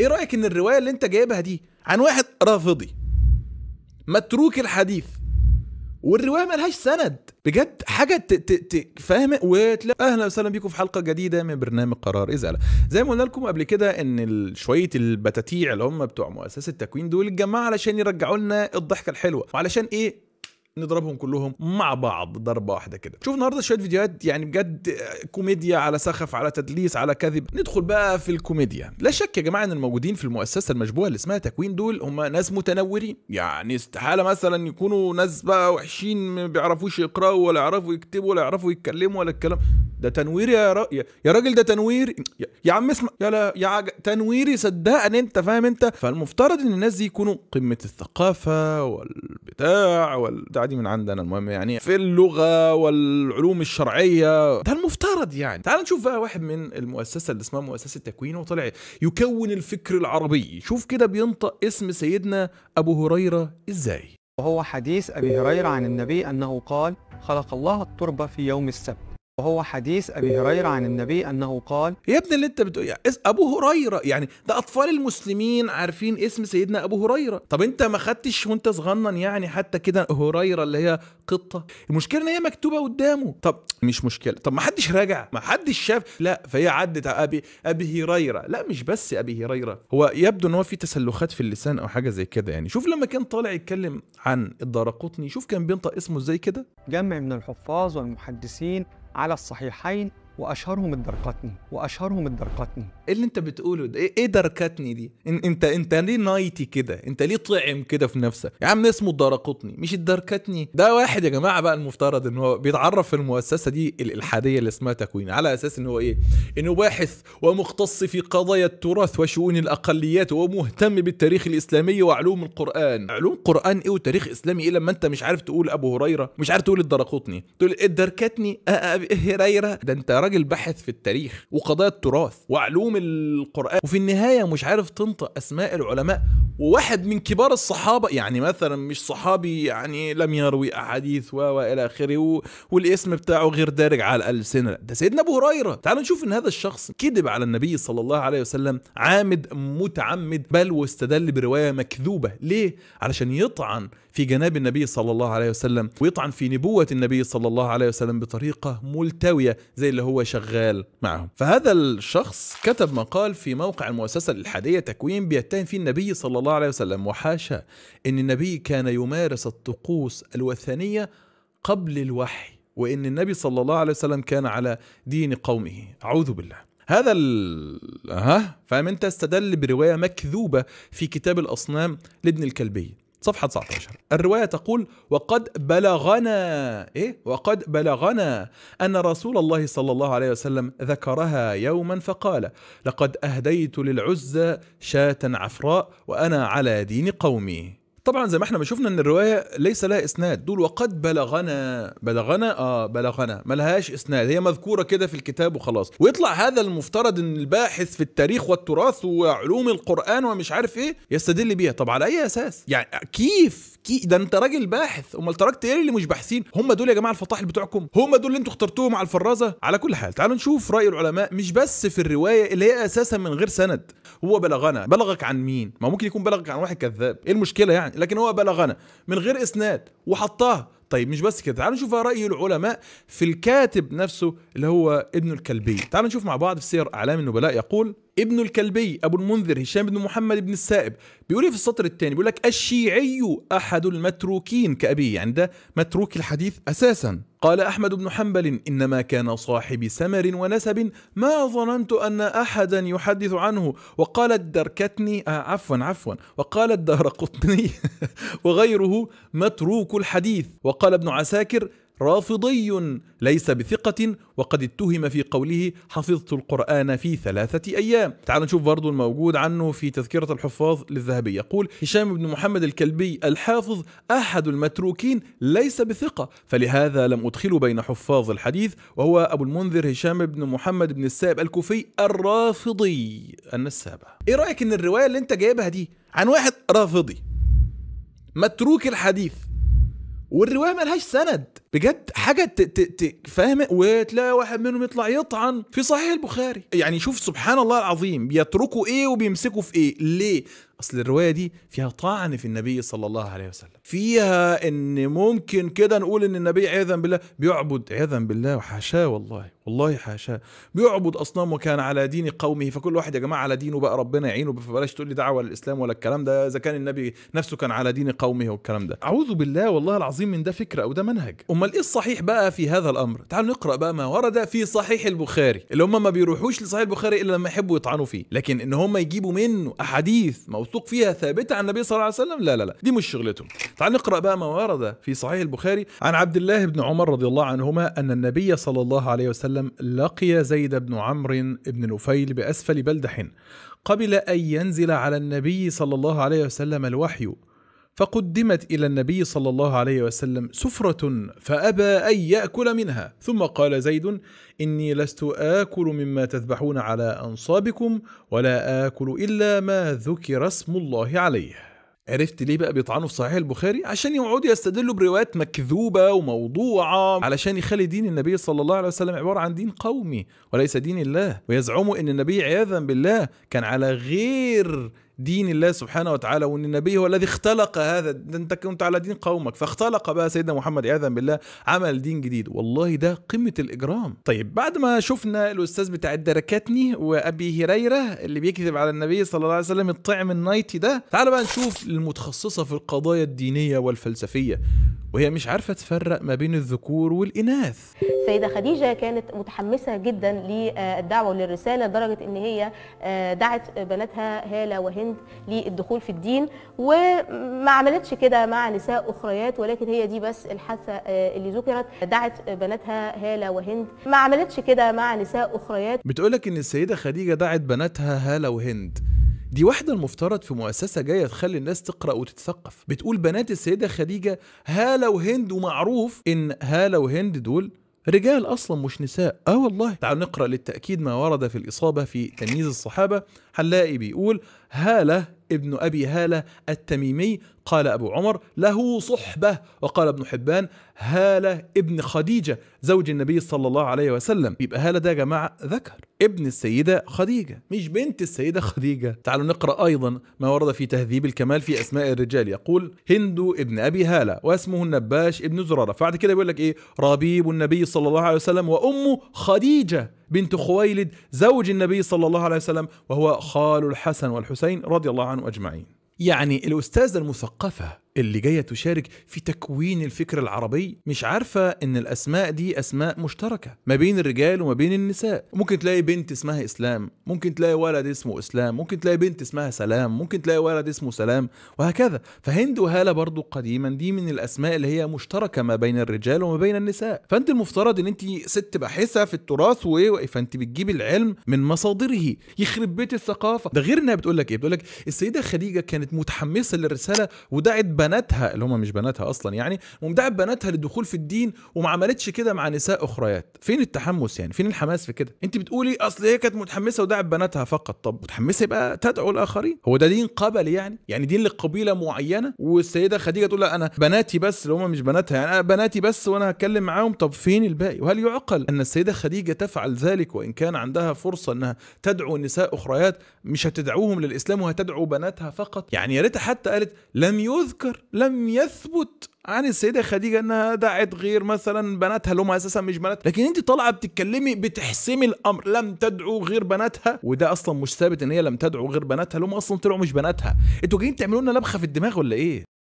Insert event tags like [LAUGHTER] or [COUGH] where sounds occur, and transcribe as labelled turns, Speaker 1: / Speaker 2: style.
Speaker 1: ايه رايك ان الروايه اللي انت جايبها دي عن واحد رافضي متروك الحديث والروايه ملهاش سند بجد حاجه ت... ت... ت... فاهم وتلا اهلا وسهلا بيكم في حلقه جديده من برنامج قرار ازاله زي ما قلنا لكم قبل كده ان شويه البتاتيع اللي هم بتوع مؤسسه التكوين دول اتجمعوا علشان يرجعوا لنا الضحكه الحلوه وعلشان ايه نضربهم كلهم مع بعض ضربه واحده كده شوف النهارده شويه فيديوهات يعني بجد آه، كوميديا على سخف على تدليس على كذب ندخل بقى في الكوميديا لا شك يا جماعه ان الموجودين في المؤسسه المشبوهه اللي اسمها تكوين دول هم ناس متنورين يعني استحاله مثلا يكونوا ناس بقى وحشين ما بيعرفوش يقراوا ولا يعرفوا يكتبوا ولا يعرفوا يتكلموا ولا الكلام ده تنوير يا را... يا راجل ده تنوير يا, يا عم اسمع يا لا يا عج... تنويري صدقني انت فاهم انت فالمفترض ان الناس دي يكونوا قمه الثقافه والبتاع والبتاع عادي دي من عندنا المهم يعني في اللغه والعلوم الشرعيه ده المفترض يعني تعال نشوف بقى واحد من المؤسسه اللي اسمها مؤسسه تكوين وطلع يكون الفكر العربي شوف كده بينطق اسم سيدنا ابو هريره ازاي وهو حديث ابي هريره عن النبي انه قال خلق الله التربه في يوم السبت وهو حديث ابي هريره عن النبي انه قال يا ابني اللي انت بتقول يعني ابو هريره يعني ده اطفال المسلمين عارفين اسم سيدنا ابو هريره طب انت ما خدتش وانت صغنن يعني حتى كده هريره اللي هي قطه المشكله ان هي مكتوبه قدامه طب مش مشكله طب ما حدش راجع ما حدش شاف لا فهي عدت ابي ابي هريره لا مش بس ابي هريره هو يبدو ان هو في تسلخات في اللسان او حاجه زي كده يعني شوف لما كان طالع يتكلم عن الدارقطني شوف كان بينطق اسمه ازاي كده جمع من الحفاظ والمحدثين على الصحيحين واشهرهم اتدركتني واشهرهم اتدركتني ايه اللي انت بتقوله ده ايه, إيه دركتني دي إن انت انت ليه نايتي كده انت ليه طعم كده في نفسك يا عم اسمه الدرقطني مش الدركتني ده واحد يا جماعه بقى المفترض ان هو بيتعرف في المؤسسه دي الالحاديه اللي اسمها تكوين على اساس ان هو ايه انه باحث ومختص في قضايا التراث وشؤون الاقليات ومهتم بالتاريخ الاسلامي وعلوم القران علوم قران ايه وتاريخ اسلامي ايه لما انت مش عارف تقول ابو هريره مش عارف تقول الدرقطني تقول اتدركتني هريره ده انت راجل باحث في التاريخ وقضايا التراث وعلوم القرآن وفي النهاية مش عارف تنطق أسماء العلماء وواحد من كبار الصحابة يعني مثلا مش صحابي يعني لم يروي أحاديث و وإلى آخره والاسم بتاعه غير دارج على الألسنة ده سيدنا أبو هريرة تعالوا نشوف إن هذا الشخص كذب على النبي صلى الله عليه وسلم عامد متعمد بل واستدل برواية مكذوبة ليه؟ علشان يطعن في جناب النبي صلى الله عليه وسلم ويطعن في نبوة النبي صلى الله عليه وسلم بطريقة ملتوية زي اللي هو هو شغال معهم فهذا الشخص كتب مقال في موقع المؤسسة الإلحادية تكوين بيتهم فيه النبي صلى الله عليه وسلم وحاشا أن النبي كان يمارس الطقوس الوثنية قبل الوحي وأن النبي صلى الله عليه وسلم كان على دين قومه أعوذ بالله هذا ال... ها فاهم انت استدل بروايه مكذوبه في كتاب الاصنام لابن الكلبي صفحة 19 الرواية تقول وقد بلغنا إيه؟ وقد بلغنا أن رسول الله صلى الله عليه وسلم ذكرها يوما فقال لقد أهديت للعزى شاة عفراء وأنا على دين قومي طبعا زي ما احنا ما شفنا ان الروايه ليس لها اسناد دول وقد بلغنا بلغنا اه بلغنا ملهاش اسناد هي مذكوره كده في الكتاب وخلاص ويطلع هذا المفترض ان الباحث في التاريخ والتراث وعلوم القران ومش عارف ايه يستدل بيها طب على اي اساس يعني كيف ده انت راجل باحث امال تركت ايه اللي مش باحثين هم دول يا جماعه الفطاحل بتوعكم هم دول اللي انتوا اخترتوهم على الفرازه على كل حال تعالوا نشوف راي العلماء مش بس في الروايه اللي هي اساسا من غير سند هو بلغنا بلغك عن مين ما ممكن يكون بلغك عن واحد كذاب ايه المشكله يعني لكن هو بلغنا من غير اسناد وحطها طيب مش بس كده تعالوا نشوف راي العلماء في الكاتب نفسه اللي هو ابن الكلبي تعالوا نشوف مع بعض في سير اعلام النبلاء يقول ابن الكلبي ابو المنذر هشام بن محمد بن السائب بيقول إيه في السطر الثاني بيقول لك الشيعي احد المتروكين كابيه يعني ده متروك الحديث اساسا قال احمد بن حنبل انما كان صاحب سمر ونسب ما ظننت ان احدا يحدث عنه وقال الدركتني آه عفوا عفوا وقال الدهرقطني [LAUGHS] وغيره متروك الحديث وقال ابن عساكر رافضي ليس بثقة وقد اتهم في قوله حفظت القرآن في ثلاثة أيام تعال نشوف برضو الموجود عنه في تذكرة الحفاظ للذهبي يقول هشام بن محمد الكلبي الحافظ أحد المتروكين ليس بثقة فلهذا لم أدخله بين حفاظ الحديث وهو أبو المنذر هشام بن محمد بن السائب الكوفي الرافضي النسابة إيه رأيك إن الرواية اللي أنت جايبها دي عن واحد رافضي متروك الحديث والرواية ملهاش سند بجد حاجه ت... ت... ت... فاهم وتلاقي واحد منهم يطلع يطعن في صحيح البخاري يعني شوف سبحان الله العظيم بيتركوا ايه وبيمسكوا في ايه ليه اصل الروايه دي فيها طعن في النبي صلى الله عليه وسلم فيها ان ممكن كده نقول ان النبي عياذا بالله بيعبد عياذا بالله وحاشاه والله والله حاشاه بيعبد اصنام وكان على دين قومه فكل واحد يا جماعه على دينه بقى ربنا يعينه فبلاش تقول لي دعوه للاسلام ولا الكلام ده اذا كان النبي نفسه كان على دين قومه والكلام ده اعوذ بالله والله العظيم من ده فكره او ده منهج امال ايه الصحيح بقى في هذا الامر تعالوا نقرا بقى ما ورد في صحيح البخاري اللي هم ما بيروحوش لصحيح البخاري الا لما يحبوا يطعنوا فيه لكن ان هم يجيبوا منه احاديث موثوق فيها ثابته عن النبي صلى الله عليه وسلم لا لا لا دي مش شغلتهم تعال نقرا بقى ما ورد في صحيح البخاري عن عبد الله بن عمر رضي الله عنهما ان النبي صلى الله عليه وسلم لقي زيد بن عمرو بن نفيل باسفل بلدح قبل ان ينزل على النبي صلى الله عليه وسلم الوحي فقدمت إلى النبي صلى الله عليه وسلم سفرة فأبى أن يأكل منها ثم قال زيد إني لست آكل مما تذبحون على أنصابكم ولا آكل إلا ما ذكر اسم الله عليه عرفت ليه بقى بيطعنوا في صحيح البخاري عشان يقعدوا يستدلوا بروايات مكذوبه وموضوعه علشان يخلي دين النبي صلى الله عليه وسلم عباره عن دين قومي وليس دين الله ويزعموا ان النبي عياذا بالله كان على غير دين الله سبحانه وتعالى وان النبي هو الذي اختلق هذا انت كنت على دين قومك فاختلق بقى سيدنا محمد عياذا بالله عمل دين جديد والله ده قمه الاجرام طيب بعد ما شفنا الاستاذ بتاع الدركاتني وابي هريره اللي بيكذب على النبي صلى الله عليه وسلم الطعم النايتي ده تعال بقى نشوف المتخصصه في القضايا الدينيه والفلسفيه وهي مش عارفه تفرق ما بين الذكور والاناث السيده خديجه كانت متحمسه جدا للدعوه وللرساله لدرجه ان هي آه، دعت بناتها هاله وهند الهند للدخول في الدين وما عملتش كده مع نساء اخريات ولكن هي دي بس الحادثه آه، اللي ذكرت دعت بناتها هاله وهند ما عملتش كده مع نساء اخريات بتقولك ان السيده خديجه دعت بناتها هاله وهند دي واحدة المفترض في مؤسسة جاية تخلي الناس تقرأ وتتثقف بتقول بنات السيدة خديجة هالة وهند ومعروف إن هالة وهند دول رجال اصلا مش نساء اه والله تعالوا نقرا للتاكيد ما ورد في الاصابه في تمييز الصحابه هنلاقي بيقول هاله ابن ابي هاله التميمي قال أبو عمر له صحبة وقال ابن حبان هالة ابن خديجة زوج النبي صلى الله عليه وسلم يبقى هالة ده يا جماعة ذكر ابن السيدة خديجة مش بنت السيدة خديجة تعالوا نقرأ أيضا ما ورد في تهذيب الكمال في أسماء الرجال يقول هند ابن أبي هالة واسمه النباش ابن زرارة فبعد كده بيقول لك إيه ربيب النبي صلى الله عليه وسلم وأمه خديجة بنت خويلد زوج النبي صلى الله عليه وسلم وهو خال الحسن والحسين رضي الله عنه أجمعين يعني الأستاذة المثقفة اللي جايه تشارك في تكوين الفكر العربي مش عارفه ان الاسماء دي اسماء مشتركه ما بين الرجال وما بين النساء ممكن تلاقي بنت اسمها اسلام ممكن تلاقي ولد اسمه اسلام ممكن تلاقي بنت اسمها سلام ممكن تلاقي ولد اسمه سلام وهكذا فهند وهاله برضو قديما دي من الاسماء اللي هي مشتركه ما بين الرجال وما بين النساء فانت المفترض ان انت ست باحثه في التراث وايه فانت بتجيب العلم من مصادره يخرب بيت الثقافه ده غير انها بتقول لك ايه بتقول لك السيده خديجه كانت متحمسه للرساله ودعت بناتها اللي هم مش بناتها اصلا يعني ومدعب بناتها للدخول في الدين وما عملتش كده مع نساء اخريات فين التحمس يعني فين الحماس في كده انت بتقولي اصل هي كانت متحمسه ودعب بناتها فقط طب متحمسه يبقى تدعو الاخرين هو ده دين قبلي يعني يعني دين لقبيله معينه والسيده خديجه تقول لا انا بناتي بس اللي هم مش بناتها يعني انا بناتي بس وانا هتكلم معاهم طب فين الباقي وهل يعقل ان السيده خديجه تفعل ذلك وان كان عندها فرصه انها تدعو نساء اخريات مش هتدعوهم للاسلام وهتدعو بناتها فقط يعني يا ريتها حتى قالت لم يذكر لم يثبت عن السيده خديجه انها دعت غير مثلا بناتها اللي هم اساسا مش بنات لكن انت طالعه بتتكلمي بتحسمي الامر لم تدعو غير بناتها وده اصلا مش ثابت ان هي لم تدعو غير بناتها اللي هم اصلا طلعوا مش بناتها انتوا جايين تعملوا لنا لبخه في الدماغ ولا ايه